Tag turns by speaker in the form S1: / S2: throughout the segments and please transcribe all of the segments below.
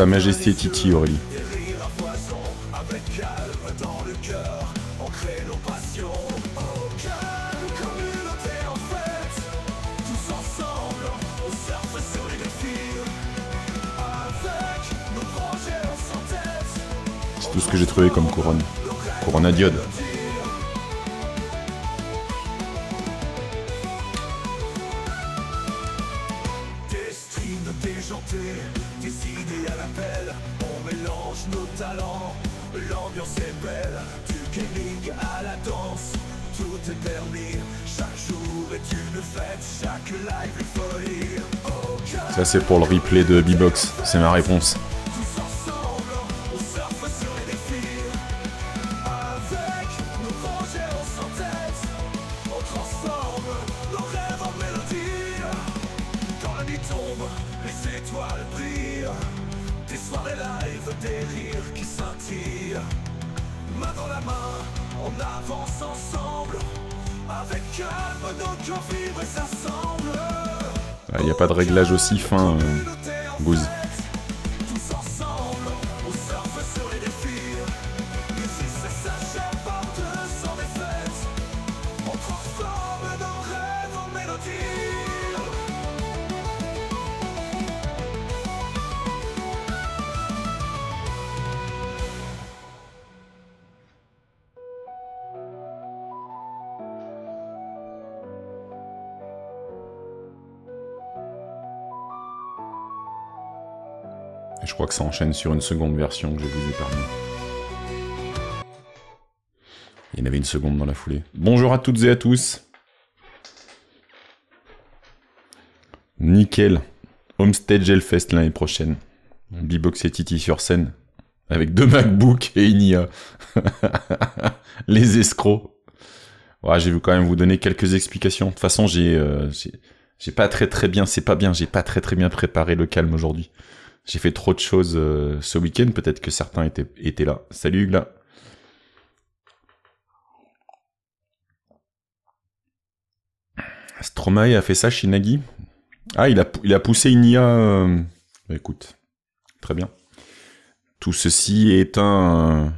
S1: Sa Majesté Titi Aurélie. C'est tout ce que j'ai trouvé comme couronne. Couronne à diode. Ça, c'est pour le replay de B-Box. C'est ma réponse. aussi fin, euh, enchaîne sur une seconde version que je vous épargne. Il y en avait une seconde dans la foulée. Bonjour à toutes et à tous. Nickel. Homestead Hellfest l'année prochaine. B-Box et Titi sur scène. Avec deux MacBook et une IA. Les escrocs. Ouais, j'ai vais quand même vous donner quelques explications. De toute façon, euh, j'ai, j'ai, pas très très bien, c'est pas bien, j'ai pas très très bien préparé le calme aujourd'hui. J'ai fait trop de choses euh, ce week-end, peut-être que certains étaient, étaient là. Salut là. Stromae a fait ça chez Nagui Ah, il a, il a poussé une IA... Euh, bah, écoute, très bien. Tout ceci est un...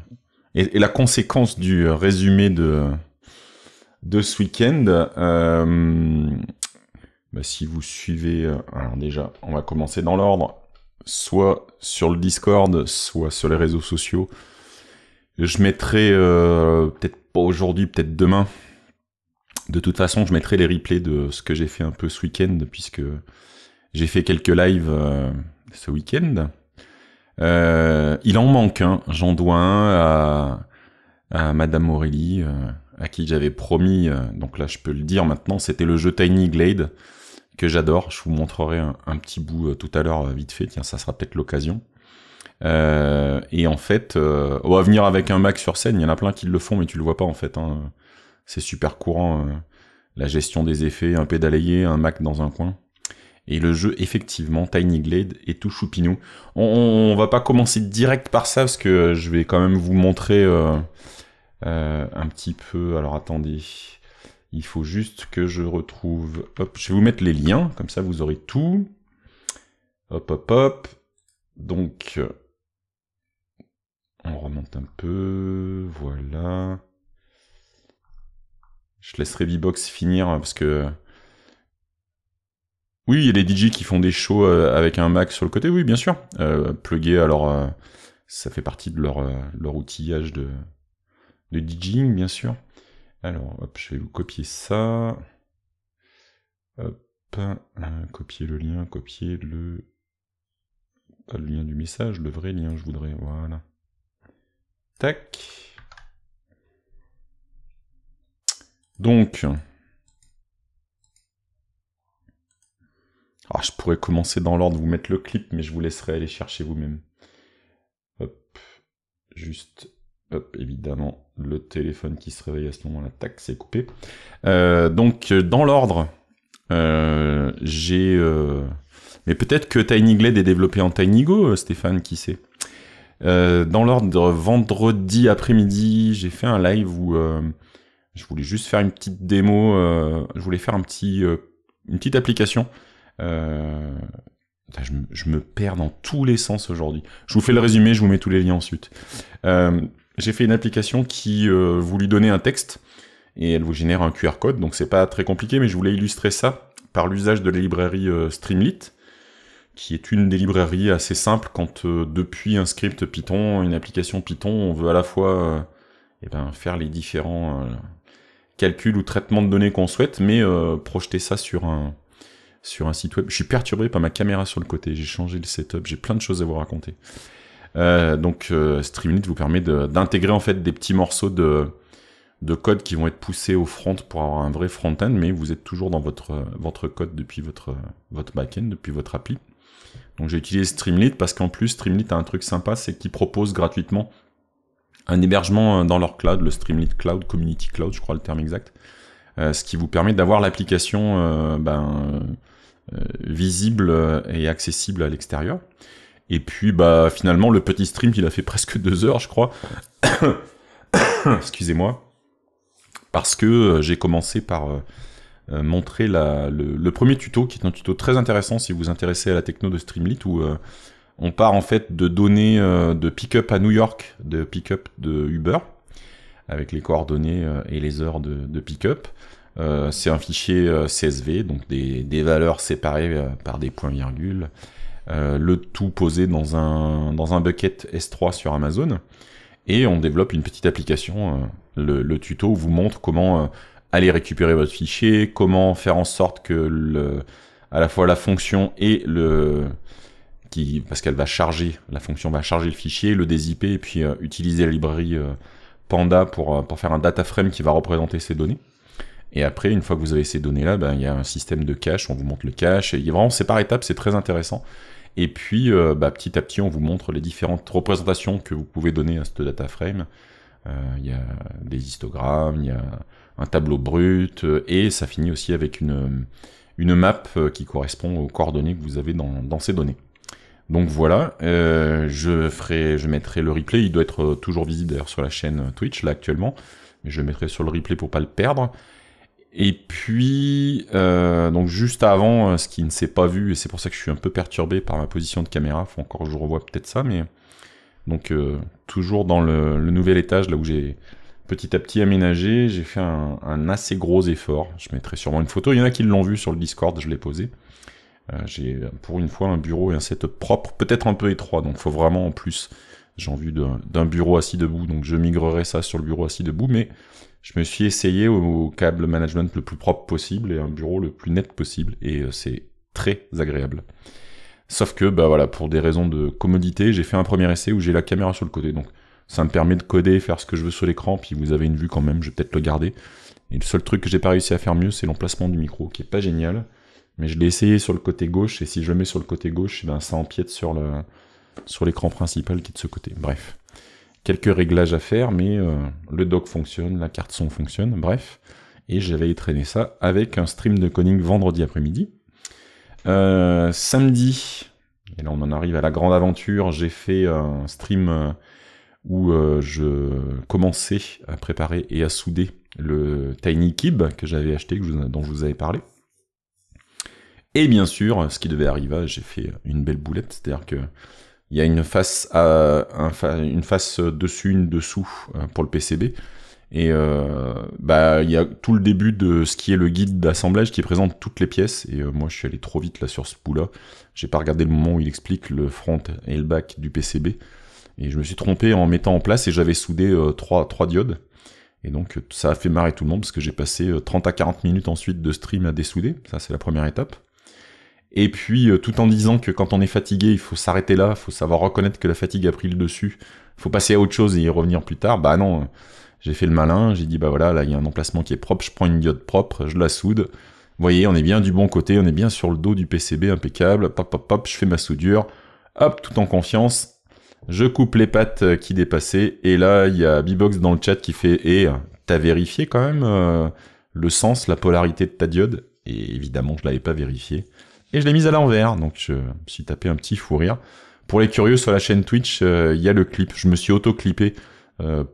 S1: et euh, la conséquence du résumé de, de ce week-end. Bah, si vous suivez... Alors déjà, on va commencer dans l'ordre soit sur le Discord, soit sur les réseaux sociaux. Je mettrai, euh, peut-être pas aujourd'hui, peut-être demain. De toute façon, je mettrai les replays de ce que j'ai fait un peu ce week-end, puisque j'ai fait quelques lives euh, ce week-end. Euh, il en manque un, j'en dois un à, à Madame Aurélie, à qui j'avais promis, donc là je peux le dire maintenant, c'était le jeu Tiny Glade j'adore. Je vous montrerai un, petit bout euh, tout à l'heure, euh, vite fait. Tiens, ça sera peut-être l'occasion. Euh, et en fait, on va venir avec un Mac sur scène, il y en a plein qui le font, mais tu le vois pas en fait. Hein. C'est super courant, la gestion des effets, un pédalier, un Mac dans un coin. Et le jeu, effectivement, Tiny Glade et tout choupinou. On, on va pas commencer direct par ça, parce que je vais quand même vous montrer un petit peu... Alors attendez... Il faut juste que je retrouve... Hop, je vais vous mettre les liens, comme ça vous aurez tout. Hop, hop, hop. Donc, euh, on remonte un peu, voilà. Je laisserai Vbox finir, hein, parce que... Oui, il y a des DJ qui font des shows euh, avec un Mac sur le côté, oui, bien sûr. Euh, Plugger, alors, ça fait partie de leur, leur outillage de, de DJing, bien sûr. Alors, hop, je vais vous copier ça. Hop, euh, copier le lien, copier le... Euh, le lien du message, le vrai lien, je voudrais, voilà. Tac. Donc... Ah, je pourrais commencer dans l'ordre, vous mettre le clip, mais je vous laisserai aller chercher vous-même. Hop, juste Hop, évidemment, le téléphone qui se réveille à ce moment-là, tac, c'est coupé. Euh, donc, dans l'ordre, euh, j'ai... Euh, mais peut-être que Tiny est développé en TinyGo, Stéphane, qui sait Dans l'ordre, vendredi après-midi, j'ai fait un live où je voulais juste faire une petite démo, je voulais faire un petit, une petite application je me, perds dans tous les sens aujourd'hui. Je vous fais le résumé, je vous mets tous les liens ensuite j'ai fait une application qui, euh, vous lui donnez un texte, et elle vous génère un QR code, donc c'est pas très compliqué, mais je voulais illustrer ça par l'usage de la librairie euh, Streamlit, qui est une des librairies assez simples quand euh, depuis un script Python, une application Python, on veut à la fois eh ben, faire les différents calculs ou traitements de données qu'on souhaite, mais projeter ça sur un, sur un site web. Je suis perturbé par ma caméra sur le côté, j'ai changé le setup, j'ai plein de choses à vous raconter. Euh, donc euh, Streamlit vous permet d'intégrer en fait des petits morceaux de, code qui vont être poussés au front pour avoir un vrai front-end, mais vous êtes toujours dans votre, code depuis votre, votre back-end, depuis votre appli. Donc j'ai utilisé Streamlit parce qu'en plus Streamlit a un truc sympa, c'est qu'ils proposent gratuitement un hébergement euh, dans leur cloud, le Streamlit Cloud, Community Cloud, je crois le terme exact, ce qui vous permet d'avoir l'application ben, visible et accessible à l'extérieur. Et puis bah finalement le petit stream il a fait presque deux heures je crois. Excusez-moi. Parce que euh, j'ai commencé par euh, euh, montrer le, premier tuto qui est un tuto très intéressant si vous vous intéressez à la techno de Streamlit où on part en fait de données de pick-up à New York, de pick-up de Uber avec les coordonnées et les heures de, pick-up. c'est un fichier CSV, donc des, valeurs séparées par des points-virgules, euh, le tout posé dans un, dans un bucket S3 sur Amazon, et on développe une petite application. Euh, le, tuto vous montre comment euh, aller récupérer votre fichier, comment faire en sorte que à la fois la fonction et le qui parce qu'elle va charger la fonction va charger le fichier, le dézipper et puis utiliser la librairie Panda pour, faire un data frame qui va représenter ces données. Et après, une fois que vous avez ces données là, ben, il y a un système de cache, on vous montre le cache. Et vraiment c'est par étapes, c'est très intéressant. Et puis, euh, bah, petit à petit, on vous montre les différentes représentations que vous pouvez donner à ce data frame. Euh, il y a des histogrammes, il y a un tableau brut, euh, et ça finit aussi avec une, une map qui correspond aux coordonnées que vous avez dans, ces données. Donc voilà, je, ferai, je mettrai le replay, il doit être toujours visible d'ailleurs sur la chaîne Twitch là actuellement, mais je mettrai sur le replay pour pas le perdre. Et puis, euh, donc juste avant, euh, ce qui ne s'est pas vu, et c'est pour ça que je suis un peu perturbé par ma position de caméra, faut encore que je revoie peut-être ça, mais donc euh, toujours dans le, nouvel étage, là où j'ai petit à petit aménagé, j'ai fait un, assez gros effort. Je mettrai sûrement une photo. Il y en a qui l'ont vu sur le Discord, je l'ai posé. j'ai pour une fois un bureau et un setup propre, peut-être un peu étroit, donc il faut vraiment en plus j'ai envie d'un bureau assis debout, donc je migrerai ça sur le bureau assis debout, mais je me suis essayé au, câble management le plus propre possible et un bureau le plus net possible, et euh, c'est très agréable. Sauf que, bah voilà, pour des raisons de commodité, j'ai fait un premier essai où j'ai la caméra sur le côté, donc ça me permet de coder, faire ce que je veux sur l'écran, puis vous avez une vue quand même, je vais peut-être le garder. Et le seul truc que j'ai pas réussi à faire mieux, c'est l'emplacement du micro, qui est pas génial, mais je l'ai essayé sur le côté gauche, et si je le mets sur le côté gauche, ben ça empiète sur le sur l'écran principal qui est de ce côté. Bref quelques réglages à faire, mais euh, le dock fonctionne, la carte son fonctionne, bref. Et j'avais traîné ça avec un stream de conning vendredi après-midi. Euh, samedi, et là on en arrive à la grande aventure, j'ai fait un stream euh, où je commençais à préparer et à souder le Tiny Kib que j'avais acheté, dont je vous avais parlé. Et bien sûr, ce qui devait arriver, j'ai fait une belle boulette, c'est-à-dire que il y a une face, à, une face dessus, une dessous euh, pour le PCB. Et euh, bah il y a tout le début de ce qui est le guide d'assemblage qui présente toutes les pièces. Et euh, moi je suis allé trop vite là sur ce bout-là. J'ai pas regardé le moment où il explique le front et le back du PCB. Et je me suis trompé en mettant en place et j'avais soudé trois, trois diodes. Et donc ça a fait marrer tout le monde parce que j'ai passé 30 à 40 minutes ensuite de stream à dessouder. Ça c'est la première étape. Et puis, euh, tout en disant que quand on est fatigué, il faut s'arrêter là, il faut savoir reconnaître que la fatigue a pris le dessus, il faut passer à autre chose et y revenir plus tard. Bah non, euh, j'ai fait le malin, j'ai dit bah voilà, là il y a un emplacement qui est propre, je prends une diode propre, je la soude. Vous voyez, on est bien du bon côté, on est bien sur le dos du PCB, impeccable. Pop, pop, pop, je fais ma soudure. Hop, tout en confiance. Je coupe les pattes qui dépassaient. Et là, il y a B-Box dans le chat qui fait Et eh, t'as vérifié quand même euh, le sens, la polarité de ta diode Et évidemment, je l'avais pas vérifié et je l'ai mise à l'envers. Donc je me suis tapé un petit fou rire. Pour les curieux, sur la chaîne Twitch, euh, il y a le clip. Je me suis auto-clippé. Euh,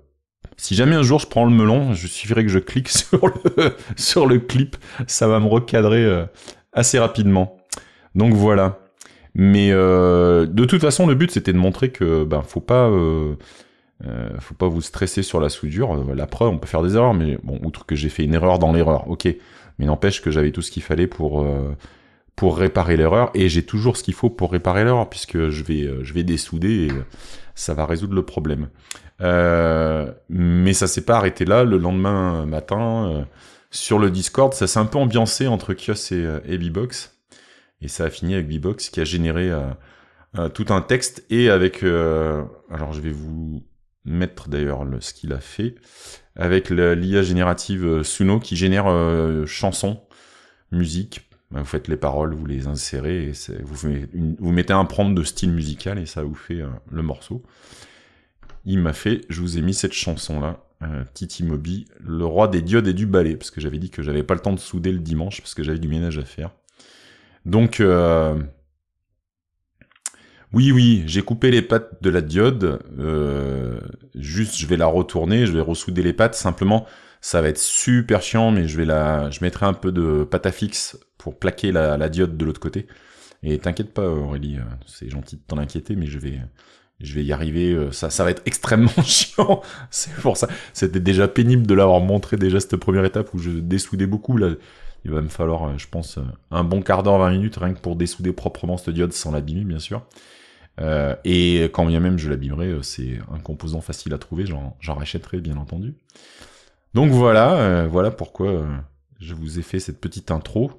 S1: si jamais un jour je prends le melon, je suffirait que je clique sur le, clip. Ça va me recadrer euh, assez rapidement. Donc voilà. Mais de toute façon, le but c'était de montrer que ben faut pas faut pas vous stresser sur la soudure. La preuve, on peut faire des erreurs, mais bon, outre que j'ai fait une erreur dans l'erreur, ok. Mais n'empêche que j'avais tout ce qu'il fallait pour pour réparer l'erreur et j'ai toujours ce qu'il faut pour réparer l'erreur puisque je vais euh, je vais dessouder et euh, ça va résoudre le problème. Euh, mais ça s'est pas arrêté là. Le lendemain matin, sur le Discord, ça s'est un peu ambiancé entre Kios et, et Bbox et ça a fini avec Bbox qui a généré tout un texte et avec alors je vais vous mettre d'ailleurs ce qu'il a fait avec l'IA générative Suno qui génère chansons musique ben, vous faites les paroles, vous les insérez, vous, mettez un prompt de style musical et ça vous fait euh, le morceau. Il m'a fait, je vous ai mis cette chanson-là, euh, Titi Moby, le roi des diodes et du ballet, parce que j'avais dit que j'avais pas le temps de souder le dimanche, parce que j'avais du ménage à faire. Donc, euh, oui, oui, j'ai coupé les pattes de la diode. Euh, juste, je vais la retourner, je vais ressouder les pattes. Simplement, ça va être super chiant, mais je vais la, je mettrai un peu de pâte à fixe pour plaquer la, diode de l'autre côté. Et t'inquiète pas, Aurélie, euh, c'est gentil de t'en inquiéter, mais je vais, je vais y arriver. Euh, ça, ça va être extrêmement chiant. C'est pour ça. C'était déjà pénible de l'avoir montré déjà cette première étape où je dessoudais beaucoup là. Il va me falloir, je pense, un bon quart d'heure, 20 minutes, rien que pour dessouder proprement cette diode sans l'abîmer, bien sûr. Euh, et quand bien même je l'abîmerais, euh, c'est un composant facile à trouver, j'en rachèterai bien entendu. Donc voilà, euh, voilà pourquoi je vous ai fait cette petite intro.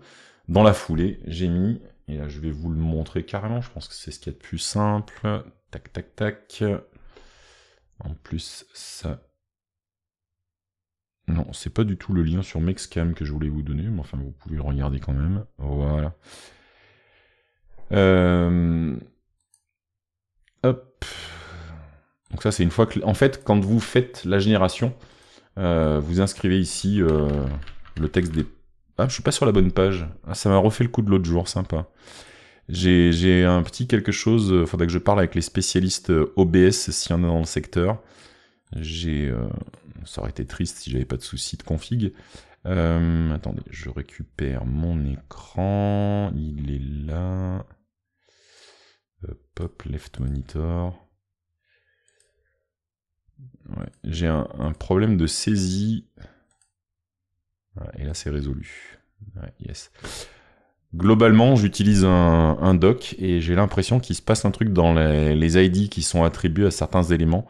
S1: Dans la foulée, j'ai mis, et là je vais vous le montrer carrément, je pense que c'est ce qu'il y a de plus simple. Tac, tac, tac. En plus, ça... Non, c'est pas du tout le lien sur Mexcam que je voulais vous donner, mais enfin, vous pouvez le regarder quand même. Voilà. Euh... Hop. Donc ça, c'est une fois que... En fait, quand vous faites la génération, euh, vous inscrivez ici euh, le texte des... Ah, je suis pas sur la bonne page. Ah, ça m'a refait le coup de l'autre jour, sympa. J'ai un petit quelque chose, il euh, faudrait que je parle avec les spécialistes OBS s'il y en a dans le secteur. J'ai, Ça aurait été triste si j'avais pas de souci de config. attendez, je récupère mon écran. Il est là. Euh, pop left monitor. J'ai un, problème de saisie. et là, c'est résolu. Globalement, j'utilise un, doc et j'ai l'impression qu'il se passe un truc dans les, les, ID qui sont attribués à certains éléments.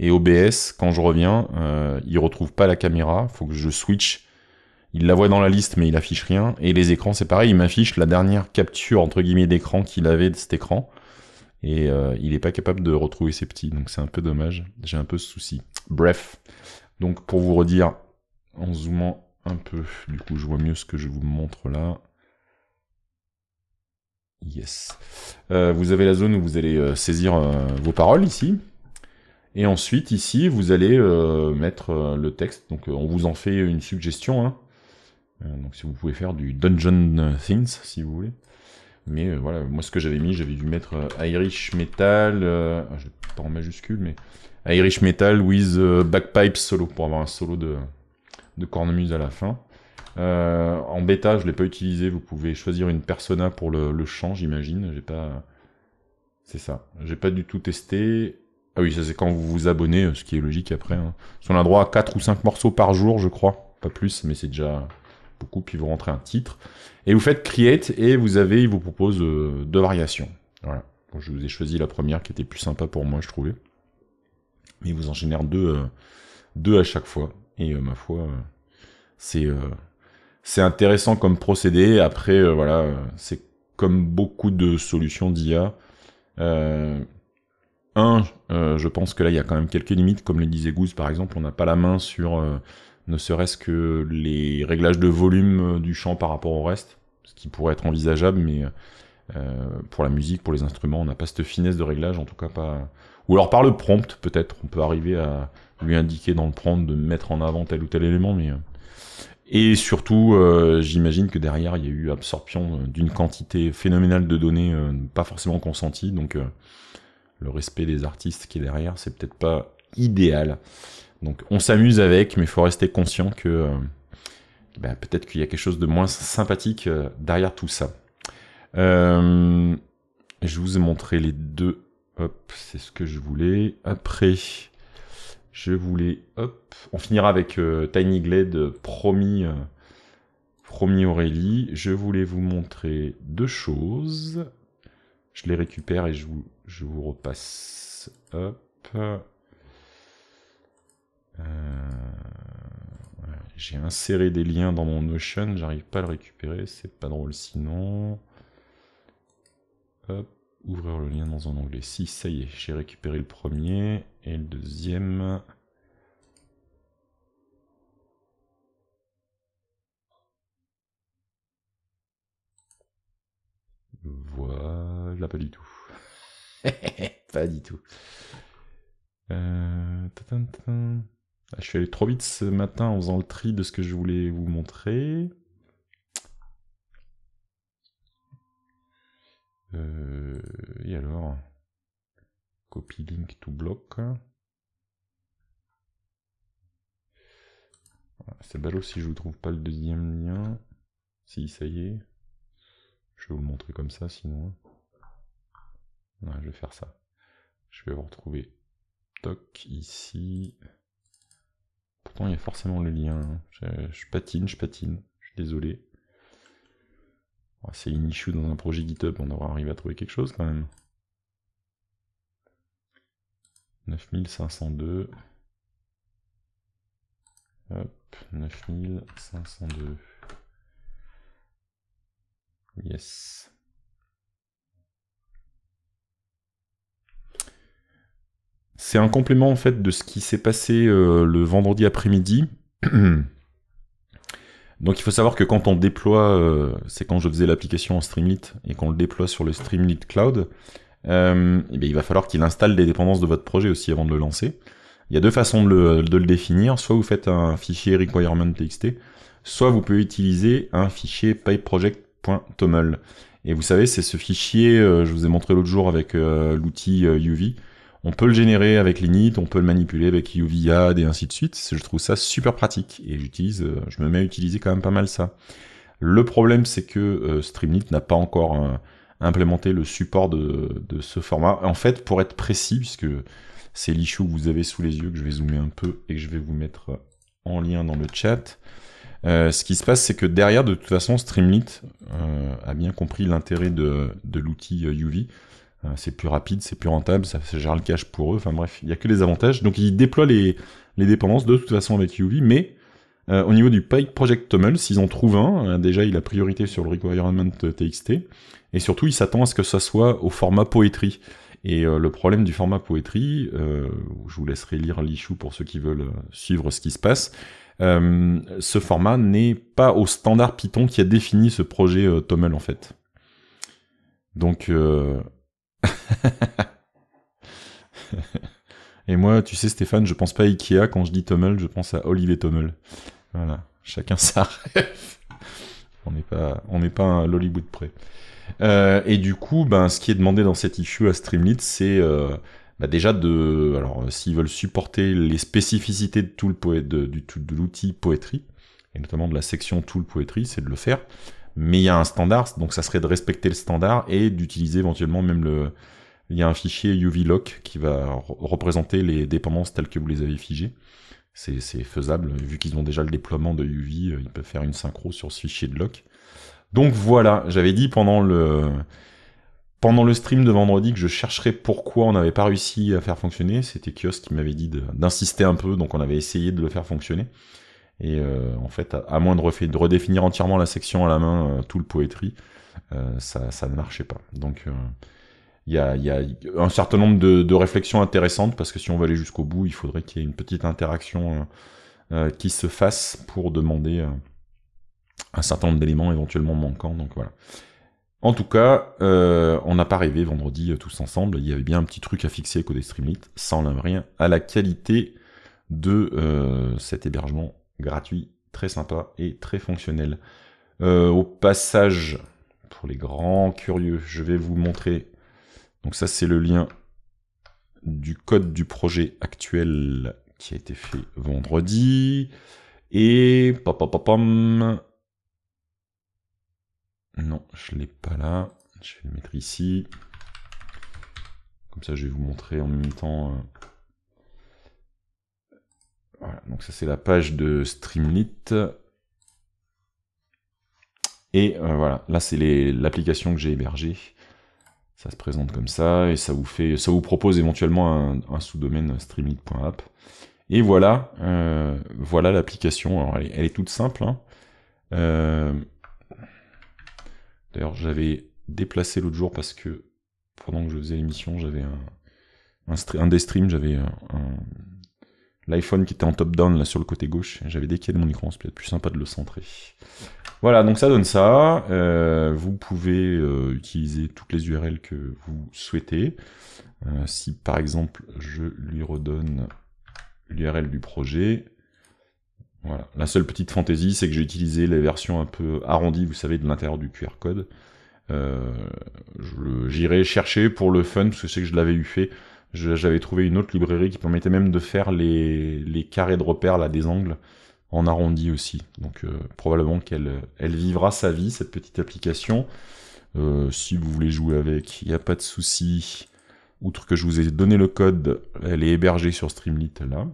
S1: Et OBS, quand je reviens, euh, il retrouve pas la caméra. faut que je switch. Il la voit dans la liste, mais il affiche rien. Et les écrans, c'est pareil. Il m'affiche la dernière capture, entre guillemets, d'écran qu'il avait de cet écran et euh, il n'est pas capable de retrouver ses petits, donc c'est un peu dommage, j'ai un peu ce souci. Bref, donc pour vous redire, en zoomant un peu, du coup je vois mieux ce que je vous montre là. Yes. Euh, vous avez la zone où vous allez euh, saisir vos paroles ici, et ensuite, ici, vous allez mettre le texte. Donc, on vous en fait une suggestion. Hein. donc, si vous pouvez faire du Dungeon Things, si vous voulez. Mais euh, voilà, moi ce que j'avais mis, j'avais dû mettre euh, Irish Metal, pas euh, ah, en majuscule, mais Irish Metal with Backpipe solo, pour avoir un solo de, de cornemuse à la fin. en bêta, je l'ai pas utilisé, vous pouvez choisir une persona pour le, le chant, j'imagine, j'ai pas... C'est ça, j'ai pas du tout testé. Ah oui, ça c'est quand vous vous abonnez, ce qui est logique après. On a droit à 4 ou 5 morceaux par jour, je crois, pas plus, mais c'est déjà beaucoup, puis vous rentrez un titre. Et vous faites create et vous avez, il vous propose euh, deux variations. Voilà. je vous ai choisi la première qui était plus sympa pour moi, je trouvais. Mais il vous en génère deux, euh, deux à chaque fois. Et euh, ma foi, c'est c'est intéressant comme procédé. Après, voilà, c'est comme beaucoup de solutions d'IA. un, je pense que là, il y a quand même quelques limites, comme le disait Goose, par exemple, on n'a pas la main sur ne serait-ce que les réglages de volume euh, du chant par rapport au reste, ce qui pourrait être envisageable, mais euh, euh, pour la musique, pour les instruments, on n'a pas cette finesse de réglage, en tout cas pas. Ou alors par le prompt, peut-être, on peut arriver à lui indiquer dans le prompt de mettre en avant tel ou tel élément, mais. Et surtout, j'imagine que derrière, il y a eu absorption d'une quantité phénoménale de données pas forcément consentie, donc le respect des artistes qui est derrière, c'est peut-être pas idéal. Donc on s'amuse avec, mais il faut rester conscient que euh, bah, peut-être qu'il y a quelque chose de moins sympathique euh, derrière tout ça. Euh, je vous ai montré les deux. Hop, c'est ce que je voulais. Après, je voulais... Hop, on finira avec Tiny Glade, promis, promis Aurélie. Je voulais vous montrer deux choses. Je les récupère et je vous, je vous repasse. Hop. Euh, j'ai inséré des liens dans mon Notion, j'arrive pas à le récupérer, c'est pas drôle sinon. Hop, ouvrir le lien dans un onglet. Si, ça y est, j'ai récupéré le premier et le deuxième. Voilà, pas du tout. pas du tout. Euh, ah, je suis allé trop vite ce matin en faisant le tri de ce que je voulais vous montrer. Euh, et alors Copy link to block. C'est ballot si je vous trouve pas le deuxième lien. Si, ça y est. Je vais vous le montrer comme ça sinon. je vais faire ça. Je vais vous retrouver. Toc ici. Pourtant, il y a forcément le lien. Hein. Je, patine, je patine. Je suis désolé. C'est une issue dans un projet GitHub, on aura arrivé à trouver quelque chose quand même. 9502. Hop, 9502. Yes. C'est un complément en fait de ce qui s'est passé euh, le vendredi après-midi. Donc il faut savoir que quand on déploie, euh, c'est quand je faisais l'application en Streamlit et qu'on le déploie sur le Streamlit Cloud, euh, eh il va falloir qu'il installe les dépendances de votre projet aussi avant de le lancer. Il y a deux façons de le, définir. Soit vous faites un fichier requirement.txt, soit vous pouvez utiliser un fichier pipeproject.toml. Et vous savez, c'est ce fichier, je vous ai montré l'autre jour avec l'outil UV, on peut le générer avec l'init, on peut le manipuler avec UVAD et ainsi de suite. Je trouve ça super pratique et j'utilise, euh, je me mets à utiliser quand même pas mal ça. Le problème, c'est que euh, Streamlit n'a pas encore euh, implémenté le support de, ce format. En fait, pour être précis, puisque c'est l'issue que vous avez sous les yeux, que je vais zoomer un peu et que je vais vous mettre en lien dans le chat. ce qui se passe, c'est que derrière, de toute façon, Streamlit a bien compris l'intérêt de, de l'outil UV. Euh, c'est plus rapide, c'est plus rentable, ça gère le cash pour eux. Enfin bref, il n'y a que des avantages. Donc ils déploient les, dépendances de toute façon avec UV, mais euh, au niveau du PyProject Project Toml, s'ils en trouvent un, euh, déjà il a priorité sur le requirement TXT, et surtout il s'attend à ce que ça soit au format Poetry. Et le problème du format poétrie, je vous laisserai lire l'issue pour ceux qui veulent suivre ce qui se passe, ce format n'est pas au standard Python qui a défini ce projet Toml en fait. Donc et moi, tu sais, Stéphane, je pense pas à Ikea. Quand je dis Tommel, je pense à Olivier Tommel. Voilà. Chacun sa On n'est pas, on n'est pas un Lollywood près. Euh, et du coup, ben, ce qui est demandé dans cette issue à Streamlit, c'est euh, ben, déjà de, alors, euh, s'ils veulent supporter les spécificités de tout le poète, de, tout de l'outil poétrie, et notamment de la section Tool Poetry, c'est de le faire mais il y a un standard, donc ça serait de respecter le standard et d'utiliser éventuellement même le... Il y a un fichier UV-lock qui va représenter les dépendances telles que vous les avez figées. C'est faisable, vu qu'ils ont déjà le déploiement de UV, euh, ils peuvent faire une synchro sur ce fichier de lock. Donc voilà, j'avais dit pendant le... Pendant le stream de vendredi que je chercherais pourquoi on n'avait pas réussi à faire fonctionner, c'était Kios qui m'avait dit d'insister un peu, donc on avait essayé de le faire fonctionner. Et euh, en fait, à, moins de, redéfinir entièrement la section à la main, euh, tout le poétrie, euh, ça, ne marchait pas. Donc il y a, un certain nombre de, réflexions intéressantes, parce que si on veut aller jusqu'au bout, il faudrait qu'il y ait une petite interaction qui se fasse pour demander un certain nombre d'éléments éventuellement manquants. Donc voilà. En tout cas, on n'a pas rêvé vendredi tous ensemble. Il y avait bien un petit truc à fixer côté Streamlit, sans rien, à la qualité de cet hébergement gratuit, très sympa et très fonctionnel. Euh, au passage, pour les grands curieux, je vais vous montrer. Donc ça, c'est le lien du code du projet actuel qui a été fait vendredi. Et... Non, je ne l'ai pas là. Je vais le mettre ici. Comme ça, je vais vous montrer en même temps... Euh, voilà, donc ça c'est la page de Streamlit. Et euh, voilà, là c'est l'application que j'ai hébergée. Ça se présente comme ça et ça vous fait, ça vous propose éventuellement un, sous-domaine streamlit.app. Et voilà, euh, voilà l'application. Elle, elle, est toute simple. Hein. Euh, d'ailleurs, j'avais déplacé l'autre jour parce que pendant que je faisais l'émission, j'avais un, un, un, des streams, j'avais un, l'iPhone qui était en top-down là sur le côté gauche. J'avais décalé mon écran, c'est peut-être plus sympa de le centrer. Voilà, donc ça donne ça. Euh, vous pouvez euh, utiliser toutes les URL que vous souhaitez. Euh, si par exemple je lui redonne l'URL du projet, voilà. La seule petite fantaisie, c'est que j'ai utilisé les versions un peu arrondies, vous savez, de l'intérieur du QR code. J'irai chercher pour le fun, parce que je sais que je l'avais eu fait j'avais trouvé une autre librairie qui permettait même de faire les, carrés de repères, là, des angles en arrondi aussi. Donc euh, probablement qu'elle elle vivra sa vie, cette petite application. Euh, si vous voulez jouer avec, il n'y a pas de souci. Outre que je vous ai donné le code, elle est hébergée sur Streamlit là.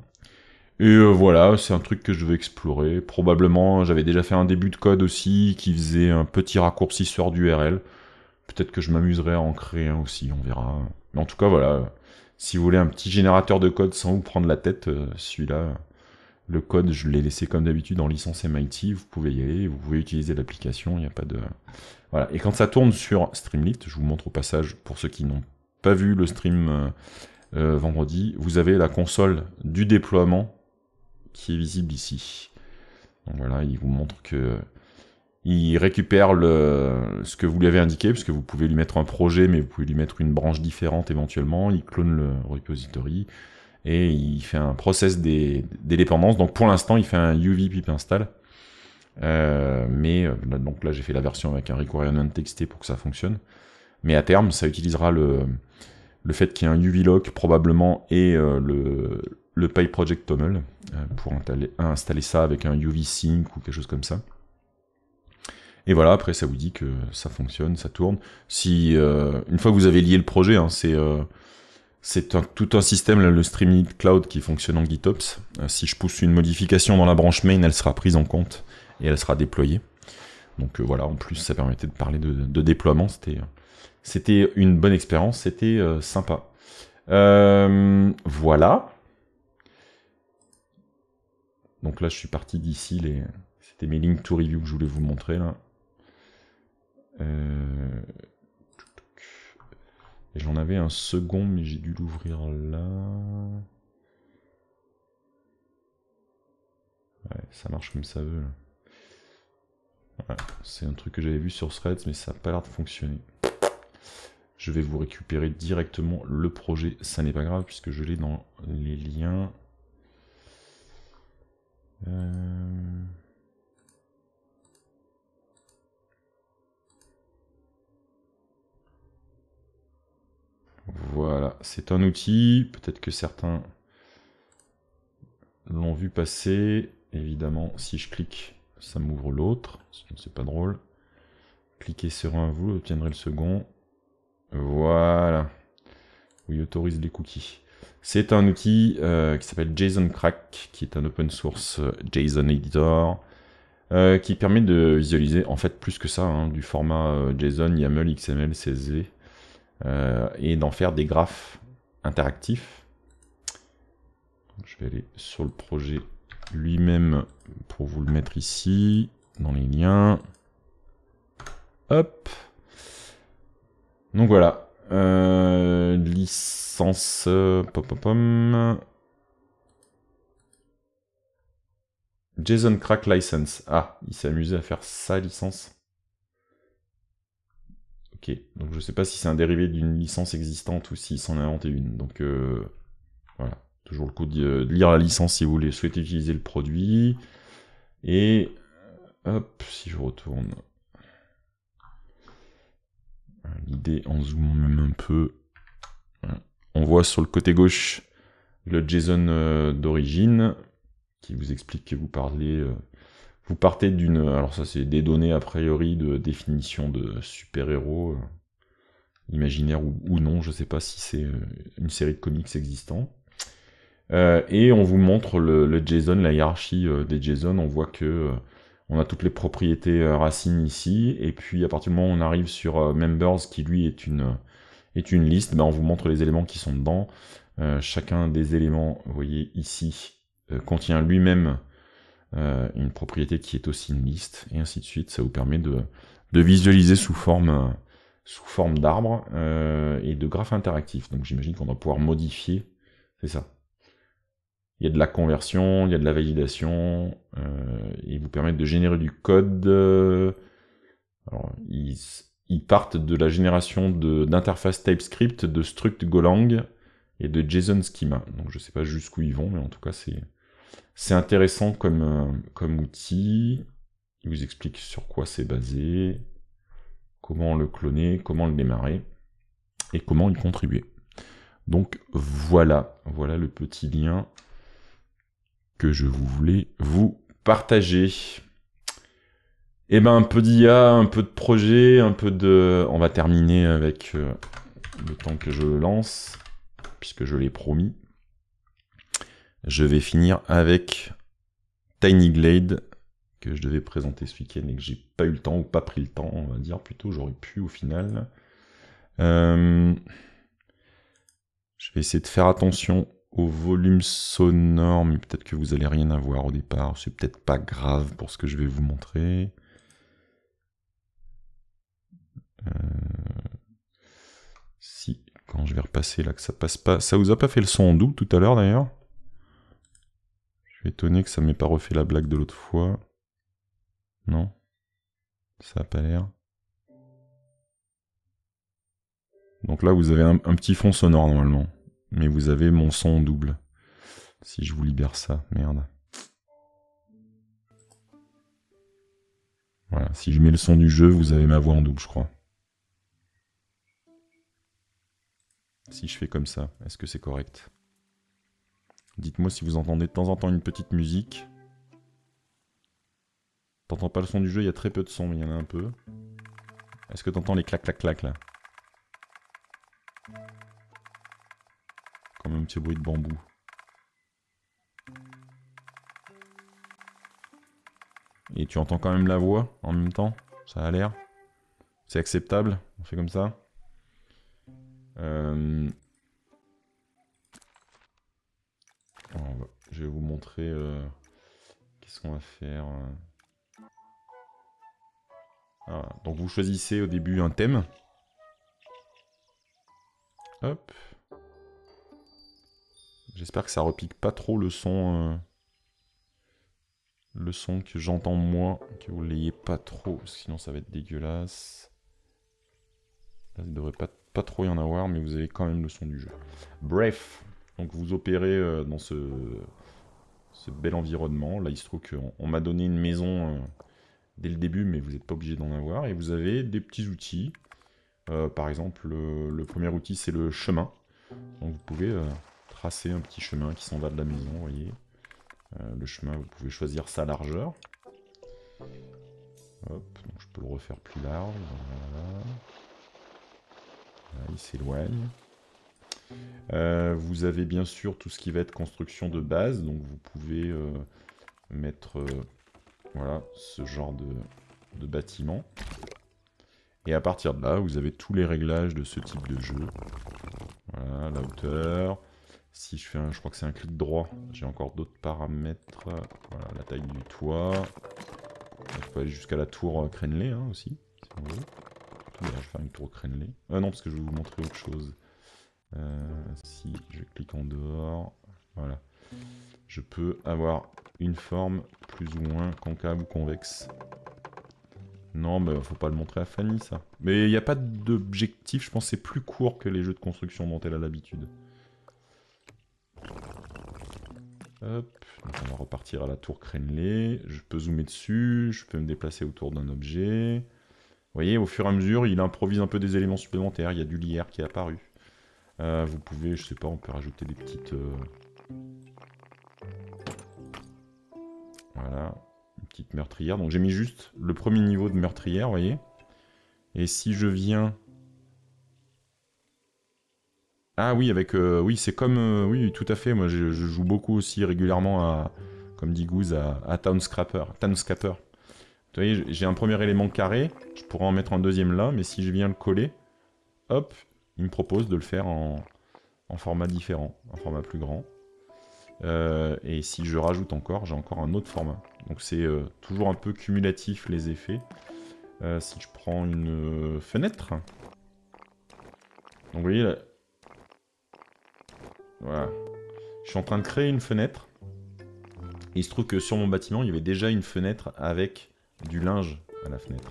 S1: Et euh, voilà, c'est un truc que je veux explorer. Probablement, j'avais déjà fait un début de code aussi qui faisait un petit raccourcisseur d'URL. Peut-être que je m'amuserai à en créer un aussi, on verra. Mais en tout cas, voilà, si vous voulez un petit générateur de code sans vous prendre la tête, euh, celui-là, euh, le code, je l'ai laissé comme d'habitude en licence MIT, vous pouvez y aller, vous pouvez utiliser l'application, il n'y a pas de... Voilà, et quand ça tourne sur Streamlit, je vous montre au passage, pour ceux qui n'ont pas vu le stream euh, vendredi, vous avez la console du déploiement qui est visible ici. Donc voilà, il vous montre que il récupère le, ce que vous lui avez indiqué, puisque vous pouvez lui mettre un projet, mais vous pouvez lui mettre une branche différente éventuellement, il clone le repository, et il fait un process des, dépendances. Donc pour l'instant, il fait un UV pip install. Euh, mais euh, donc là, j'ai fait la version avec un requirement texté pour que ça fonctionne. Mais à terme, ça utilisera le, le fait qu'il y ait un UV lock probablement et euh, le, le PyProject Toml pour installer, installer ça avec un UV sync ou quelque chose comme ça. Et voilà, après, ça vous dit que ça fonctionne, ça tourne. Si euh, une fois que vous avez lié le projet, hein, c'est euh, c'est tout un système, le Streamlit cloud qui fonctionne en GitOps. Euh, si je pousse une modification dans la branche main, elle sera prise en compte et elle sera déployée. Donc voilà, en plus, ça permettait de parler de, déploiement. C'était, c'était une bonne expérience, c'était sympa. voilà. Donc là, je suis parti d'ici. C'était mes links to review que je voulais vous montrer là. Euh, j'en avais un second, mais j'ai dû l'ouvrir là. Ouais, ça marche comme ça veut. C'est un truc que j'avais vu sur Threads, mais ça n'a pas l'air de fonctionner. Je vais vous récupérer directement le projet. Ça n'est pas grave, puisque je l'ai dans les liens. Euh, c'est un outil, peut-être que certains l'ont vu passer. Évidemment, si je clique, ça m'ouvre l'autre, c'est pas drôle. Cliquez sur un, vous obtiendrez le second. Voilà. Oui, autorise les cookies. C'est un outil euh, qui s'appelle JSON Crack, qui est un open source euh, JSON editor, euh, qui permet de visualiser, en fait, plus que ça, hein, du format JSON, YAML, XML, CSV. Euh, et d'en faire des graphes interactifs. Je vais aller sur le projet lui-même pour vous le mettre ici, dans les liens. Hop. Donc voilà. Euh, licence... Pop, euh, pop, pom. JSON Crack License. Ah, il s'est amusé à faire sa licence. Ok, donc je ne sais pas si c'est un dérivé d'une licence existante ou s'il s'en a inventé une. Donc euh, voilà, toujours le coup euh, de, lire la licence si vous voulez, souhaitez utiliser le produit. Et euh, hop, si je retourne. L'idée en zoomant même un peu. On voit sur le côté gauche le JSON d'origine qui vous explique que vous parlez vous partez d'une. Alors, ça, c'est des données a priori de définition de super-héros, euh, imaginaire ou, non, je sais pas si c'est euh, une série de comics existant. Euh, et on vous montre le, JSON, la hiérarchie des JSON. On voit que on a toutes les propriétés racines ici. Et puis, à partir du moment où on arrive sur members, qui lui est une, est une liste, ben, on vous montre les éléments qui sont dedans. chacun des éléments, vous voyez ici, contient lui-même euh, une propriété qui est aussi une liste, et ainsi de suite. Ça vous permet de, de visualiser sous forme, euh, sous forme d'arbre euh, et de graphes interactifs. Donc j'imagine qu'on va pouvoir modifier, c'est ça. Il y a de la conversion, il y a de la validation, euh, et vous permettent de générer du code. ils, partent de la génération d'interface TypeScript, de struct Golang et de JSON Schema. Donc je sais pas jusqu'où ils vont, mais en tout cas c'est c'est intéressant comme, euh, comme outil. Il vous explique sur quoi c'est basé, comment le cloner, comment le démarrer et comment y contribuer. Donc voilà, voilà le petit lien que je vous voulais vous partager. Et eh ben un peu d'IA, un peu de projet, un peu de. On va terminer avec euh, le temps que je lance, puisque je l'ai promis. Je vais finir avec Tiny Glade, que je devais présenter ce week-end et que j'ai pas eu le temps, ou pas pris le temps, on va dire plutôt, j'aurais pu au final. Euh, je vais essayer de faire attention au volume sonore, mais peut-être que vous n'allez rien avoir au départ, c'est peut-être pas grave pour ce que je vais vous montrer. Euh, si, quand je vais repasser là que ça passe pas. Ça vous a pas fait le son en double tout à l'heure d'ailleurs étonné que ça m'ait pas refait la blague de l'autre fois. Non Ça a pas l'air. Donc là, vous avez un, petit fond sonore normalement. Mais vous avez mon son en double. Si je vous libère ça, merde. Voilà, si je mets le son du jeu, vous avez ma voix en double, je crois. Si je fais comme ça, est-ce que c'est correct Dites-moi si vous entendez de temps en temps une petite musique. T'entends pas le son du jeu, il y a très peu de son, mais il y en a un peu. Est-ce que t'entends les clac clac clac là Quand même un petit bruit de bambou. Et tu entends quand même la voix en même temps Ça a l'air C'est acceptable On fait comme ça euh, je vais vous montrer euh, qu'est-ce qu'on va faire. Euh. donc vous choisissez au début un thème. Hop. J'espère que ça repique pas trop le son. Euh, le son que j'entends moi. Que vous l'ayez pas trop. Sinon ça va être dégueulasse. Là, il devrait pas, pas trop y en avoir, mais vous avez quand même le son du jeu. Bref. Donc vous opérez euh, dans ce, bel environnement. Là, il se trouve qu'on m'a donné une maison euh, dès le début, mais vous n'êtes pas obligé d'en avoir. Et vous avez des petits outils. Euh, par exemple, le, premier outil, c'est le chemin. Donc vous pouvez tracer un petit chemin qui s'en va de la maison, vous voyez. le chemin, vous pouvez choisir sa largeur. Hop, je peux le refaire plus large. Voilà. il s'éloigne. Euh, vous avez bien sûr tout ce qui va être construction de base, donc vous pouvez euh, mettre euh, voilà, ce genre de, bâtiment. Et à partir de là, vous avez tous les réglages de ce type de jeu. Voilà, la hauteur. Si je fais un, je crois que c'est un clic droit, j'ai encore d'autres paramètres. Voilà, la taille du toit. Je peux aller jusqu'à la tour crénelée hein, aussi, je vais faire une tour crénelée. Ah non, parce que je vais vous montrer autre chose. Euh, si je clique en dehors, voilà, je peux avoir une forme plus ou moins concave ou convexe. Non, mais bah, faut pas le montrer à Fanny, ça. Mais il n'y a pas d'objectif, je pense c'est plus court que les jeux de construction dont elle a l'habitude. Hop, on va repartir à la tour crénelée. Je peux zoomer dessus, je peux me déplacer autour d'un objet. Vous voyez, au fur et à mesure, il improvise un peu des éléments supplémentaires. Il y a du lierre qui est apparu. Euh, vous pouvez, je sais pas, on peut rajouter des petites... Euh, voilà, une petite meurtrière. Donc j'ai mis juste le premier niveau de meurtrière, vous voyez. Et si je viens... Ah oui, avec... Euh, oui, c'est comme... oui, tout à fait, moi je, joue beaucoup aussi régulièrement à... Comme dit Goose, à, à Townscrapper. Vous voyez, j'ai un premier élément carré, je pourrais en mettre un deuxième là, mais si je viens le coller, hop, il me propose de le faire en, format différent, en format plus grand. Euh, et si je rajoute encore, j'ai encore un autre format. Donc c'est euh, toujours un peu cumulatif les effets. Euh, si je prends une fenêtre. Donc vous voyez là. Voilà. Je suis en train de créer une fenêtre. il se trouve que sur mon bâtiment, il y avait déjà une fenêtre avec du linge à la fenêtre.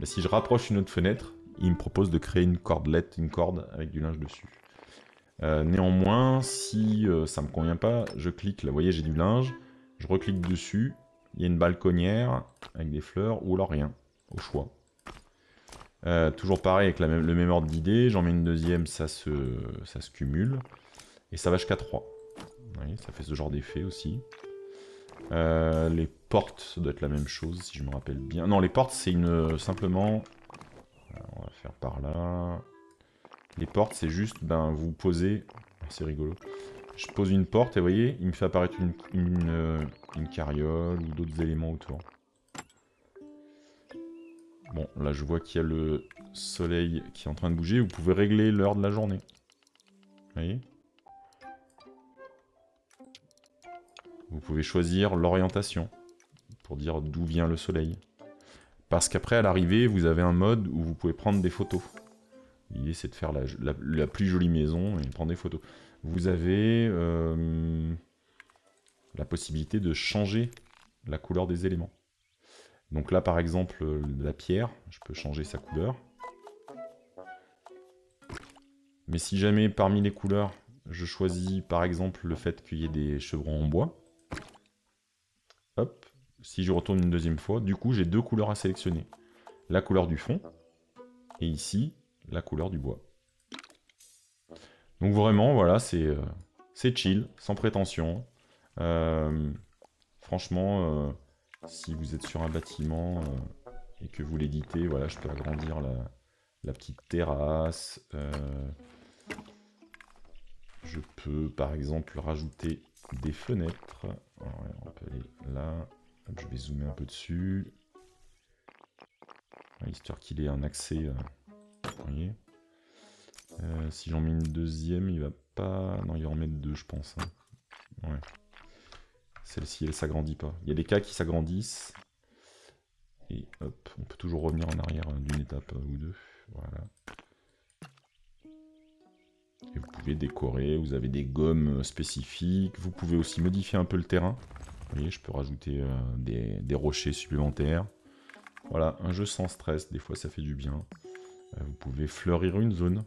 S1: Mais si je rapproche une autre fenêtre, il me propose de créer une cordelette, une corde avec du linge dessus. Euh, néanmoins, si euh, ça ne me convient pas, je clique, là vous voyez j'ai du linge, je reclique dessus, il y a une balconnière avec des fleurs ou alors rien, au choix. Euh, toujours pareil avec le même ordre d'idées, j'en mets une deuxième, ça se, ça cumule, et ça va jusqu'à 3. Voyez, ça fait ce genre d'effet aussi. les portes, ça doit être la même chose si je me rappelle bien. Non, les portes c'est une simplement on va faire par là. Les portes, c'est juste, ben, vous posez... Ah, c'est rigolo. Je pose une porte et vous voyez, il me fait apparaître une, une, euh, une carriole ou d'autres éléments autour. Bon, là je vois qu'il y a le soleil qui est en train de bouger. Vous pouvez régler l'heure de la journée. Vous voyez Vous pouvez choisir l'orientation pour dire d'où vient le soleil. Parce qu'après, à l'arrivée, vous avez un mode où vous pouvez prendre des photos. L'idée, c'est de faire la, plus jolie maison et prendre des photos. Vous avez euh, la possibilité de changer la couleur des éléments. Donc là, par exemple, euh, la pierre, je peux changer sa couleur. Mais si jamais, parmi les couleurs, je choisis, par exemple, le fait qu'il y ait des chevrons en bois, si je retourne une deuxième fois, du coup j'ai deux couleurs à sélectionner. La couleur du fond, et ici, la couleur du bois. Donc vraiment, voilà, c'est euh, chill, sans prétention. Euh, franchement, euh, si vous êtes sur un bâtiment et que vous l'éditez, voilà, je peux agrandir la, petite terrasse. je peux, par exemple, rajouter des fenêtres. on peut aller là je vais zoomer un peu dessus. histoire qu'il ait un accès. Euh, euh, si j'en mets une deuxième, il va pas... Non, il va en mettre deux, je pense. Hein. Ouais. Celle-ci, elle s'agrandit pas. Il y a des cas qui s'agrandissent. Et hop, on peut toujours revenir en arrière euh, d'une étape ou deux. Voilà. Et vous pouvez décorer, vous avez des gommes spécifiques. Vous pouvez aussi modifier un peu le terrain. Vous je peux rajouter euh, des, rochers supplémentaires. Voilà, un jeu sans stress, des fois ça fait du bien. Euh, vous pouvez fleurir une zone.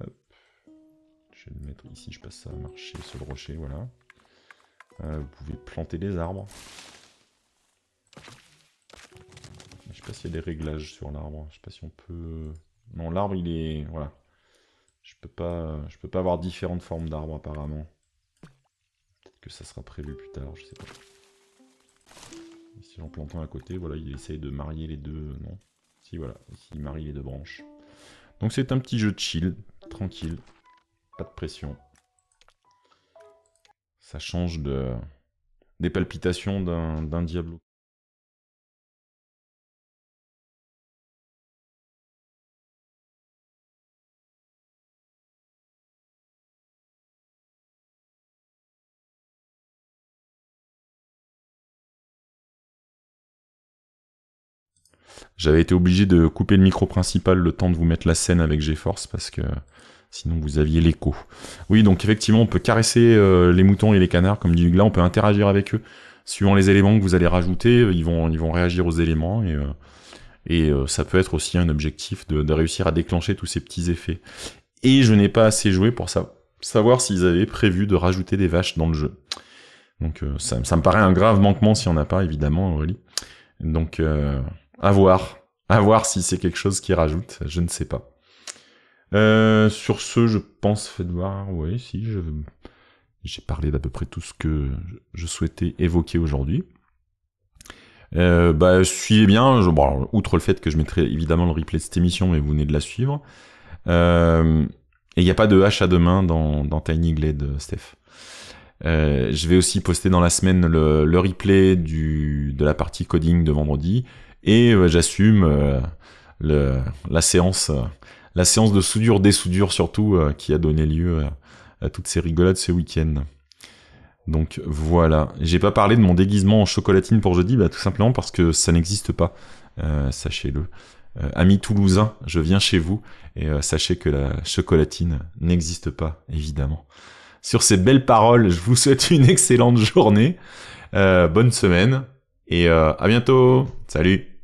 S1: Je vais le mettre ici, je passe à marcher sur le rocher, voilà. Euh, vous pouvez planter des arbres. Je sais pas s'il y a des réglages sur l'arbre. Je sais pas si on peut... Non, l'arbre, il est... Voilà. Je peux pas, je peux pas avoir différentes formes d'arbres apparemment que ça sera prévu plus tard, je sais pas. Ici en plantant à côté, voilà, il essaye de marier les deux, euh, non Si voilà, ici il marie les deux branches. Donc c'est un petit jeu de chill, tranquille, pas de pression. Ça change de des palpitations d'un Diablo. J'avais été obligé de couper le micro principal le temps de vous mettre la scène avec GeForce parce que sinon vous aviez l'écho. Oui, donc effectivement, on peut caresser euh, les moutons et les canards, comme dit là, on peut interagir avec eux. Suivant les éléments que vous allez rajouter, ils vont, ils vont réagir aux éléments et, euh, et euh, ça peut être aussi un objectif de, réussir à déclencher tous ces petits effets. Et je n'ai pas assez joué pour savoir s'ils avaient prévu de rajouter des vaches dans le jeu. Donc ça, ça, me paraît un grave manquement s'il n'y en a pas, évidemment, Aurélie. Donc à voir. À voir si c'est quelque chose qui rajoute. Je ne sais pas. Euh, sur ce, je pense, faites voir. Oui, si, je. J'ai parlé d'à peu près tout ce que je souhaitais évoquer aujourd'hui. Euh, bah, suivez bien, outre le fait que je mettrai évidemment le replay de cette émission, mais vous venez de la suivre. Euh, et il n'y a pas de hache à demain dans, Tiny Glade, Steph. je vais aussi poster dans la semaine le, replay de la partie coding de vendredi et euh, j'assume euh, la séance euh, la séance de soudure des soudures surtout qui a donné lieu à, toutes ces rigolades ce week-end. Donc voilà, j'ai pas parlé de mon déguisement en chocolatine pour jeudi, bah, tout simplement parce que ça n'existe pas, sachez-le. ami amis je viens chez vous et sachez que la chocolatine n'existe pas, évidemment. Sur ces belles paroles, je vous souhaite une excellente journée, bonne semaine, et euh, à bientôt. Salut